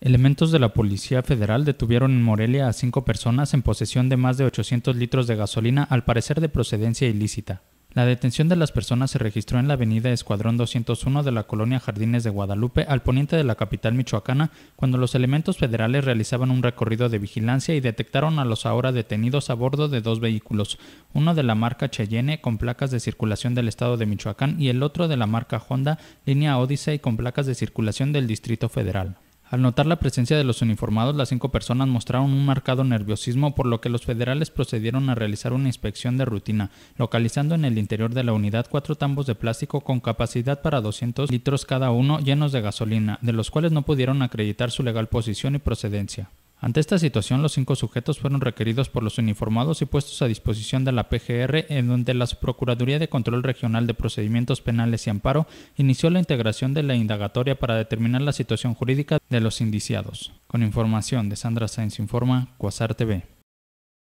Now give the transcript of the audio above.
Elementos de la Policía Federal detuvieron en Morelia a cinco personas en posesión de más de 800 litros de gasolina, al parecer de procedencia ilícita. La detención de las personas se registró en la avenida Escuadrón 201 de la colonia Jardines de Guadalupe, al poniente de la capital michoacana, cuando los elementos federales realizaban un recorrido de vigilancia y detectaron a los ahora detenidos a bordo de dos vehículos, uno de la marca Cheyenne con placas de circulación del estado de Michoacán y el otro de la marca Honda, línea Odyssey con placas de circulación del Distrito Federal. Al notar la presencia de los uniformados, las cinco personas mostraron un marcado nerviosismo, por lo que los federales procedieron a realizar una inspección de rutina, localizando en el interior de la unidad cuatro tambos de plástico con capacidad para 200 litros cada uno llenos de gasolina, de los cuales no pudieron acreditar su legal posición y procedencia. Ante esta situación, los cinco sujetos fueron requeridos por los uniformados y puestos a disposición de la PGR, en donde la Procuraduría de Control Regional de Procedimientos Penales y Amparo inició la integración de la indagatoria para determinar la situación jurídica de los indiciados. Con información de Sandra Sainz Informa, Cuasar TV.